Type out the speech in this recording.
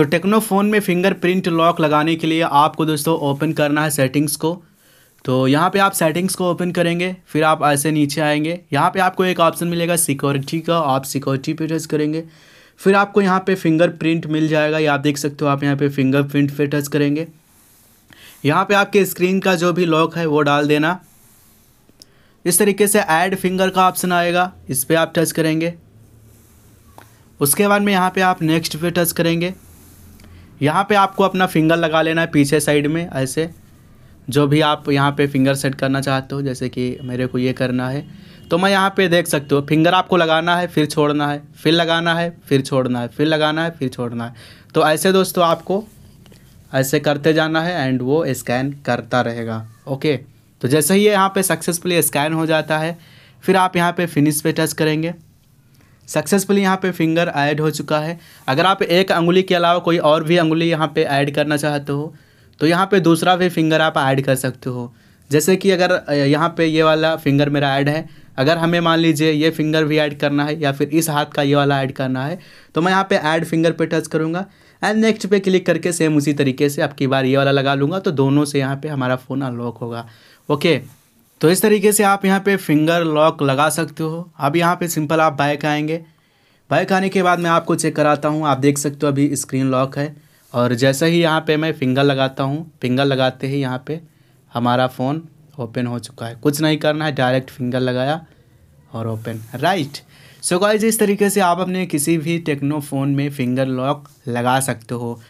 तो Tecno phone में fingerprint lock लगाने के लिए आपको दोस्तों ओपन करना है सेटिंग्स को तो यहाँ पे आप सेटिंग्स को ओपन करेंगे फिर आप ऐसे नीचे आएंगे यहाँ पे आपको एक ऑप्शन मिलेगा सिक्योरिटी का आप सिक्योरिटी पे टच करेंगे फिर आपको यहाँ पे फिंगरप्रिंट मिल जाएगा या आप देख सकते हो आप यहाँ पे फिंगरप्रिंट पे टच करेंगे यहाँ पे आपके स्क्रीन का जो भी लॉक है वो डाल देना इस तरीके से ऐड फिंगर का ऑप्शन आएगा इस पर आप टच करेंगे उसके बाद में यहाँ पर आप नेक्स्ट पे टच करेंगे यहाँ पे आपको अपना फिंगर लगा लेना है पीछे साइड में ऐसे जो भी आप यहाँ पे फिंगर सेट करना चाहते हो जैसे कि मेरे को ये करना है तो मैं यहाँ पे देख सकते हो फिंगर आपको लगाना है फिर छोड़ना है फिर लगाना है फिर छोड़ना है फिर लगाना है फिर छोड़ना है तो ऐसे दोस्तों आपको ऐसे करते जाना है एंड वो स्कैन करता रहेगा ओके तो जैसे ही यहाँ पर सक्सेसफुली स्कैन हो जाता है फिर आप यहाँ पर फिनिश पे टच करेंगे सक्सेसफुली यहाँ पे फिंगर ऐड हो चुका है अगर आप एक अंगुली के अलावा कोई और भी अंगुली यहाँ पे ऐड करना चाहते हो तो यहाँ पे दूसरा भी फिंगर आप ऐड कर सकते हो जैसे कि अगर यहाँ पे ये वाला फिंगर मेरा ऐड है अगर हमें मान लीजिए ये फिंगर भी ऐड करना है या फिर इस हाथ का ये वाला ऐड करना है तो मैं यहाँ पर ऐड फिंगर पर टच करूँगा एंड नेक्स्ट पे क्लिक करके सेम उसी तरीके से आपकी बार ये वाला लगा लूँगा तो दोनों से यहाँ पर हमारा फ़ोन अनलॉक होगा ओके तो इस तरीके से आप यहाँ पे फिंगर लॉक लगा सकते हो अब यहाँ पे सिंपल आप बाइक आएंगे बाइक आने के बाद मैं आपको चेक कराता हूँ आप देख सकते हो अभी स्क्रीन लॉक है और जैसे ही यहाँ पे मैं फिंगर लगाता हूँ फिंगर लगाते ही यहाँ पे हमारा फ़ोन ओपन हो चुका है कुछ नहीं करना है डायरेक्ट फिंगर लगाया और ओपन राइट सो गाइज इस तरीके से आप अपने किसी भी टेक्नो फ़ोन में फिंगर लॉक लगा सकते हो